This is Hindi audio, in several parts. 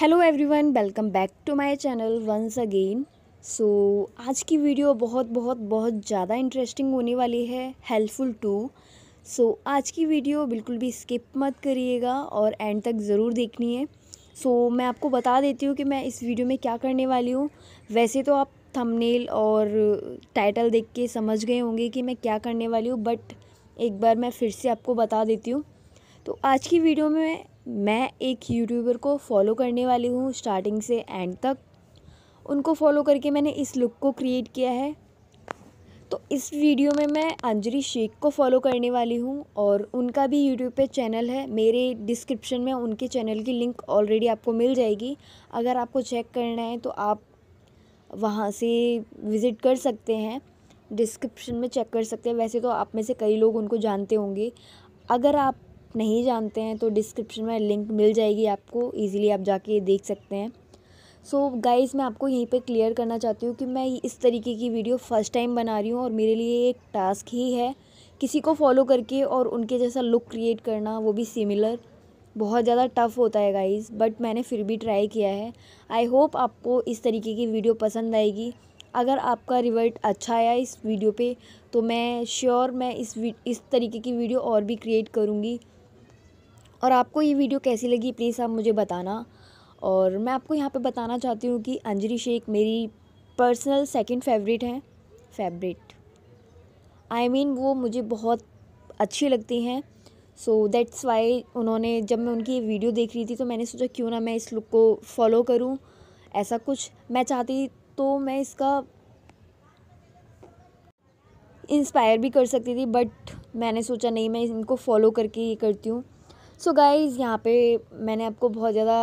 hello everyone welcome back to my channel once again so आज की वीडियो बहुत बहुत बहुत ज़्यादा इंटरेस्टिंग होने वाली है हेल्पफुल टू सो आज की वीडियो बिल्कुल भी स्किप मत करिएगा और एंड तक ज़रूर देखनी है सो so, मैं आपको बता देती हूँ कि मैं इस वीडियो में क्या करने वाली हूँ वैसे तो आप थमनेल और टाइटल देख के समझ गए होंगे कि मैं क्या करने वाली हूँ बट एक बार मैं फिर से आपको बता देती हूँ तो आज की वीडियो में मैं एक यूट्यूबर को फॉलो करने वाली हूँ स्टार्टिंग से एंड तक उनको फॉलो करके मैंने इस लुक को क्रिएट किया है तो इस वीडियो में मैं अंजलि शेख को फॉलो करने वाली हूँ और उनका भी यूट्यूब पे चैनल है मेरे डिस्क्रिप्शन में उनके चैनल की लिंक ऑलरेडी आपको मिल जाएगी अगर आपको चेक करना है तो आप वहाँ से विज़िट कर सकते हैं डिस्क्रिप्शन में चेक कर सकते हैं वैसे तो आप में से कई लोग उनको जानते होंगे अगर आप नहीं जानते हैं तो डिस्क्रिप्शन में लिंक मिल जाएगी आपको ईज़िली आप जाके देख सकते हैं सो so, गाइज़ मैं आपको यहीं पे क्लियर करना चाहती हूँ कि मैं इस तरीके की वीडियो फ़र्स्ट टाइम बना रही हूँ और मेरे लिए एक टास्क ही है किसी को फॉलो करके और उनके जैसा लुक क्रिएट करना वो भी सिमिलर बहुत ज़्यादा टफ़ होता है गाइज़ बट मैंने फिर भी ट्राई किया है आई होप आपको इस तरीके की वीडियो पसंद आएगी अगर आपका रिवर्ट अच्छा आया इस वीडियो पे तो मैं श्योर मैं इस इस तरीके की वीडियो और भी क्रिएट करूँगी और आपको ये वीडियो कैसी लगी प्लीज़ आप मुझे बताना और मैं आपको यहाँ पे बताना चाहती हूँ कि अंजलि शेख मेरी पर्सनल सेकंड फेवरेट हैं फेवरेट आई मीन वो मुझे बहुत अच्छी लगती हैं सो दैट्स वाई उन्होंने जब मैं उनकी वीडियो देख रही थी तो मैंने सोचा क्यों ना मैं इस लुक को फॉलो करूँ ऐसा कुछ मैं चाहती तो मैं इसका इंस्पायर भी कर सकती थी बट मैंने सोचा नहीं मैं इनको फॉलो करके ये करती हूँ सो गाइज़ यहाँ पे मैंने आपको बहुत ज़्यादा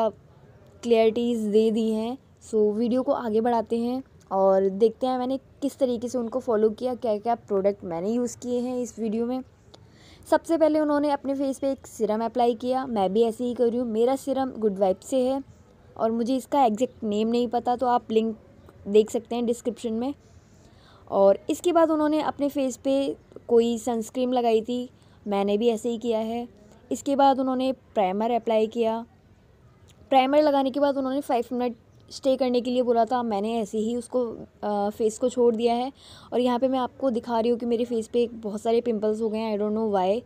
क्लियरिटीज़ दे दी हैं सो so, वीडियो को आगे बढ़ाते हैं और देखते हैं मैंने किस तरीके से उनको फॉलो किया क्या क्या प्रोडक्ट मैंने यूज़ किए हैं इस वीडियो में सबसे पहले उन्होंने अपने फेस पे एक सिरम अप्लाई किया मैं भी ऐसे ही कर रही हूँ मेरा सिरम गुड वाइब से है और मुझे इसका एग्जैक्ट नेम नहीं पता तो आप लिंक देख सकते हैं डिस्क्रिप्शन में और इसके बाद उन्होंने अपने फेस पे कोई सनस्क्रीम लगाई थी मैंने भी ऐसे ही किया है इसके बाद उन्होंने प्राइमर अप्लाई किया प्राइमर लगाने के बाद उन्होंने फाइव मिनट स्टे करने के लिए बोला था मैंने ऐसे ही उसको आ, फेस को छोड़ दिया है और यहाँ पे मैं आपको दिखा रही हूँ कि मेरे फेस पे बहुत सारे पिंपल्स हो गए हैं आई डोंट नो वाई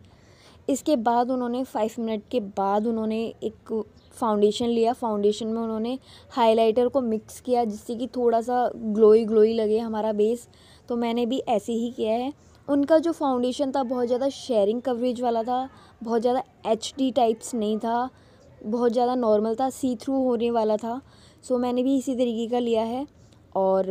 इसके बाद उन्होंने फाइव मिनट के बाद उन्होंने एक फाउंडेशन लिया फाउंडेशन में उन्होंने हाइलाइटर को मिक्स किया जिससे कि थोड़ा सा ग्लोई ग्लोई लगे हमारा बेस तो मैंने भी ऐसे ही किया है उनका जो फाउंडेशन था बहुत ज़्यादा शेयरिंग कवरेज वाला था बहुत ज़्यादा एच डी टाइप्स नहीं था बहुत ज़्यादा नॉर्मल था सी थ्रू होने वाला था सो मैंने भी इसी तरीके का लिया है और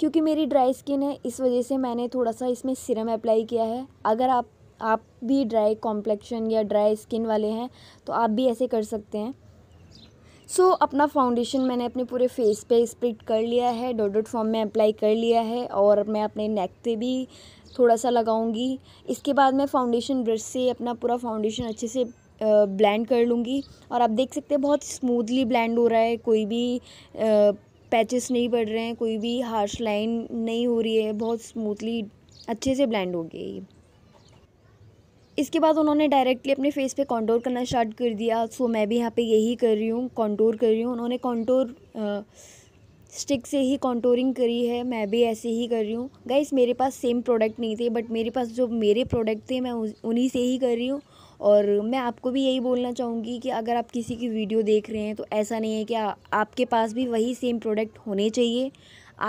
क्योंकि मेरी ड्राई स्किन है इस वजह से मैंने थोड़ा सा इसमें सिरम अप्लाई किया है अगर आप आप भी ड्राई कॉम्प्लेक्शन या ड्राई स्किन वाले हैं तो आप भी ऐसे कर सकते हैं सो so, अपना फाउंडेशन मैंने अपने पूरे फेस पे स्प्रिट कर लिया है डॉट डॉट फॉर्म में अप्लाई कर लिया है और मैं अपने नेक पे भी थोड़ा सा लगाऊंगी इसके बाद मैं फाउंडेशन ब्रश से अपना पूरा फाउंडेशन अच्छे से ब्लेंड कर लूँगी और आप देख सकते हैं बहुत स्मूथली ब्लेंड हो रहा है कोई भी पैचेस नहीं पड़ रहे हैं कोई भी हार्श लाइन नहीं हो रही है बहुत स्मूथली अच्छे से ब्लेंड हो गया ये इसके बाद उन्होंने डायरेक्टली अपने फेस पे कॉन्टोर करना स्टार्ट कर दिया सो मैं भी यहाँ पे यही कर रही हूँ कॉन्टोर कर रही हूँ उन्होंने कॉन्टोर स्टिक से ही कॉन्टोरिंग करी है मैं भी ऐसे ही कर रही हूँ गाइस मेरे पास सेम प्रोडक्ट नहीं थे बट मेरे पास जो मेरे प्रोडक्ट थे मैं उन्हीं से ही कर रही हूँ और मैं आपको भी यही बोलना चाहूँगी कि अगर आप किसी की वीडियो देख रहे हैं तो ऐसा नहीं है कि आ, आपके पास भी वही सेम प्रोडक्ट होने चाहिए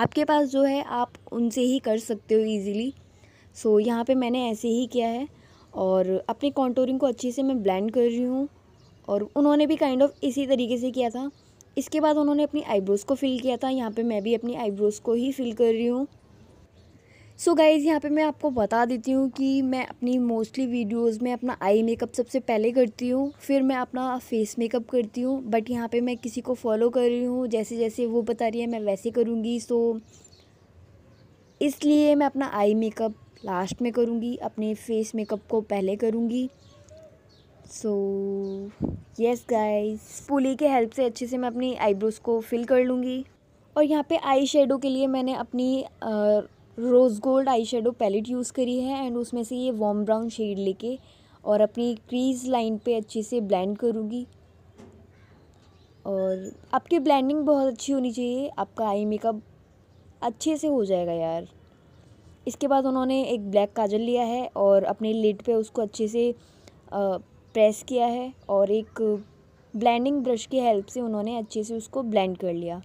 आपके पास जो है आप उनसे ही कर सकते हो ईज़िली सो so, यहाँ पे मैंने ऐसे ही किया है और अपनी कॉन्टोरिंग को अच्छे से मैं ब्लेंड कर रही हूँ और उन्होंने भी काइंड kind ऑफ of इसी तरीके से किया था इसके बाद उन्होंने अपनी आईब्रोज़ को फिल किया था यहाँ पे मैं भी अपनी आईब्रोज़ को ही फिल कर रही हूँ सो गाइज़ यहाँ पे मैं आपको बता देती हूँ कि मैं अपनी मोस्टली वीडियोज़ में अपना आई मेकअप सबसे पहले करती हूँ फिर मैं अपना फेस मेकअप करती हूँ बट यहाँ पर मैं किसी को फॉलो कर रही हूँ जैसे जैसे वो बता रही है मैं वैसे करूँगी सो इसलिए मैं अपना आई मेकअप लास्ट में करूँगी अपने फेस मेकअप को पहले करूँगी सो यस गाइस पुली के हेल्प से अच्छे से मैं अपनी आईब्रोज़ को फिल कर लूँगी और यहाँ पे आई शेडो के लिए मैंने अपनी rose gold eye shadow palette use करी है एंड उसमें से ये वॉम ब्राउन शेड लेके और अपनी क्रीज लाइन पे अच्छे से ब्लेंड करूँगी और आपकी ब्लेंडिंग बहुत अच्छी होनी चाहिए आपका आई मेकअप अच्छे से हो जाएगा यार इसके बाद उन्होंने एक ब्लैक काजल लिया है और अपने लिड पे उसको अच्छे से प्रेस किया है और एक ब्लेंडिंग ब्रश की हेल्प से उन्होंने अच्छे से उसको ब्लेंड कर लिया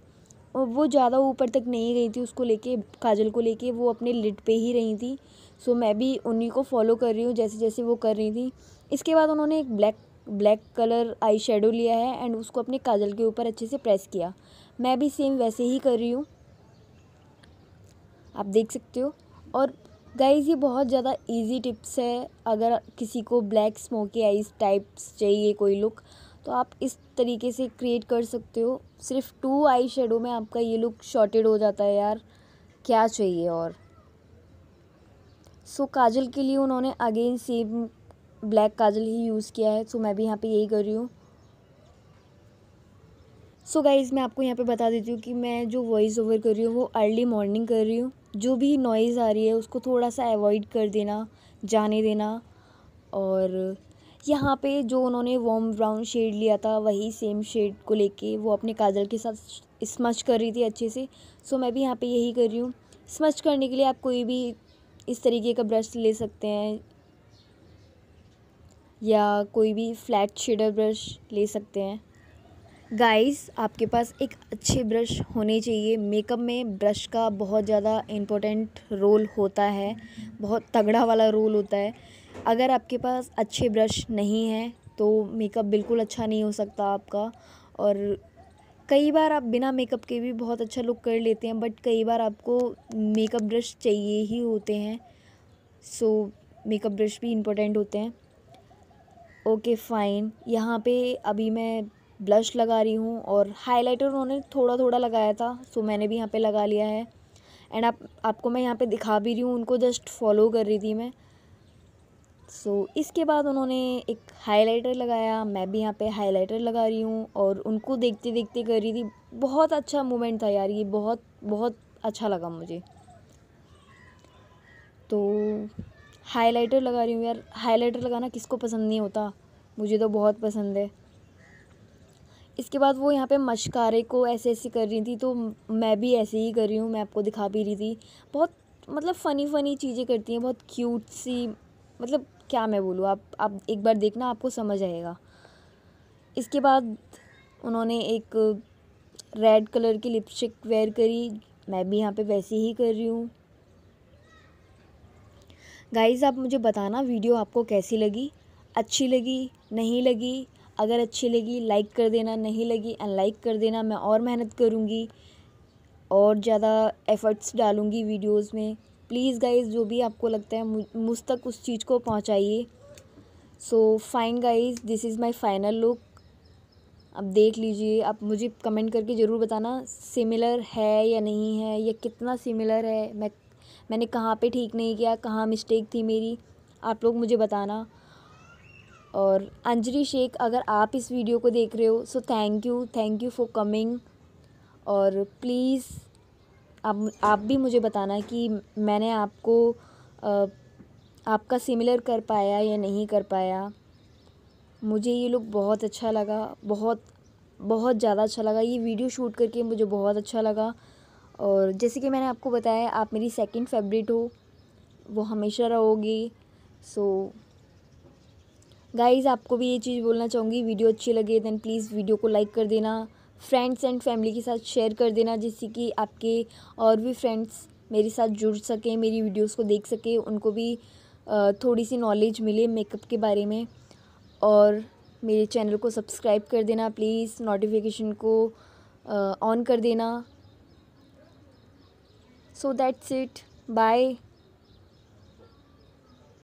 और वो ज़्यादा ऊपर तक नहीं गई थी उसको लेके काजल को लेके वो अपने लिड पे ही रही थी सो मैं भी उन्हीं को फॉलो कर रही हूँ जैसे जैसे वो कर रही थी इसके बाद उन्होंने एक black black colour eye shadow लिया है एंड उसको अपने काजल के ऊपर अच्छे से प्रेस किया मैं भी सेम वैसे ही कर रही हूँ आप देख सकते हो और गाइज़ ये बहुत ज़्यादा इजी टिप्स है अगर किसी को ब्लैक स्मोकी आइज टाइप्स चाहिए कोई लुक तो आप इस तरीके से क्रिएट कर सकते हो सिर्फ टू आई शेडो में आपका ये लुक शॉर्टेड हो जाता है यार क्या चाहिए और सो so, काजल के लिए उन्होंने अगेन सेम ब्लैक काजल ही यूज़ किया है सो so, मैं भी यहाँ पे यही कर रही हूँ सो गाइज़ मैं आपको यहाँ पे बता देती हूँ कि मैं जो वॉइस ओवर कर रही हूँ वो अर्ली मॉर्निंग कर रही हूँ जो भी नॉइज़ आ रही है उसको थोड़ा सा एवॉइड कर देना जाने देना और यहाँ पे जो उन्होंने वॉम ब्राउन शेड लिया था वही सेम शेड को लेके वो अपने काजल के साथ स्मच कर रही थी अच्छे से सो मैं भी यहाँ पे यही कर रही हूँ स्मच करने के लिए आप कोई भी इस तरीके का ब्रश ले सकते हैं या कोई भी फ्लैट शेडर ब्रश ले सकते हैं गाइस आपके पास एक अच्छे ब्रश होने चाहिए मेकअप में ब्रश का बहुत ज़्यादा इम्पोर्टेंट रोल होता है बहुत तगड़ा वाला रोल होता है अगर आपके पास अच्छे ब्रश नहीं हैं तो मेकअप बिल्कुल अच्छा नहीं हो सकता आपका और कई बार आप बिना मेकअप के भी बहुत अच्छा लुक कर लेते हैं बट कई बार आपको मेकअप ब्रश चाहिए ही होते हैं सो मेकअप ब्रश भी इम्पोर्टेंट होते हैं ओके फाइन यहाँ पे अभी मैं ब्लश लगा रही हूँ और हाइलाइटर उन्होंने थोड़ा थोड़ा लगाया था सो मैंने भी यहाँ पे लगा लिया है एंड आप आपको मैं यहाँ पे दिखा भी रही हूँ उनको जस्ट फॉलो कर रही थी मैं सो so, इसके बाद उन्होंने एक हाइलाइटर लगाया मैं भी यहाँ पे हाइलाइटर लगा रही हूँ और उनको देखते देखते कर रही थी बहुत अच्छा मोमेंट था यार ये बहुत बहुत अच्छा लगा मुझे तो हाइलाइटर लगा रही हूँ यार हाइलाइटर लगाना किसको पसंद नहीं होता मुझे तो बहुत पसंद है इसके बाद वो यहाँ पे मशकारे को ऐसे ऐसे कर रही थी तो मैं भी ऐसे ही कर रही हूँ मैं आपको दिखा भी रही थी बहुत मतलब फ़नी फ़नी चीज़ें करती हैं बहुत क्यूट सी मतलब क्या मैं बोलूँ आप आप एक बार देखना आपको समझ आएगा इसके बाद उन्होंने एक रेड कलर की लिपस्टिक वेयर करी मैं भी यहाँ पे वैसे ही कर रही हूँ गाइज़ आप मुझे बताना वीडियो आपको कैसी लगी अच्छी लगी नहीं लगी अगर अच्छी लगी लाइक कर देना नहीं लगी अनलाइक कर देना मैं और मेहनत करूँगी और ज़्यादा एफ़र्ट्स डालूँगी वीडियोस में प्लीज़ गाइस जो भी आपको लगता है मुझ तक उस चीज़ को पहुँचाइए so fine guys this is my final look अब देख लीजिए आप मुझे कमेंट करके ज़रूर बताना सिमिलर है या नहीं है या कितना सिमिलर है मैं मैंने कहाँ पे ठीक नहीं किया कहाँ मिस्टेक थी मेरी आप लोग मुझे बताना और अंजली शेख अगर आप इस वीडियो को देख रहे हो so thank you thank you for coming और प्लीज़ आप आप भी मुझे बताना कि मैंने आपको आपका सिमिलर कर पाया या नहीं कर पाया मुझे ये लुक बहुत अच्छा लगा बहुत बहुत ज़्यादा अच्छा लगा ये वीडियो शूट करके मुझे बहुत अच्छा लगा और जैसे कि मैंने आपको बताया आप मेरी सेकंड फेवरेट हो वो हमेशा रहोगी सो so, गाइज़ आपको भी ये चीज़ बोलना चाहूँगी वीडियो अच्छी लगे दैन प्लीज़ वीडियो को लाइक कर देना फ्रेंड्स एंड फैमिली के साथ शेयर कर देना जिससे कि आपके और भी फ्रेंड्स मेरे साथ जुड़ सकें मेरी वीडियोस को देख सकें उनको भी थोड़ी सी नॉलेज मिले मेकअप के बारे में और मेरे चैनल को सब्सक्राइब कर देना प्लीज़ नोटिफिकेशन को ऑन कर देना सो दैट्स इट बाय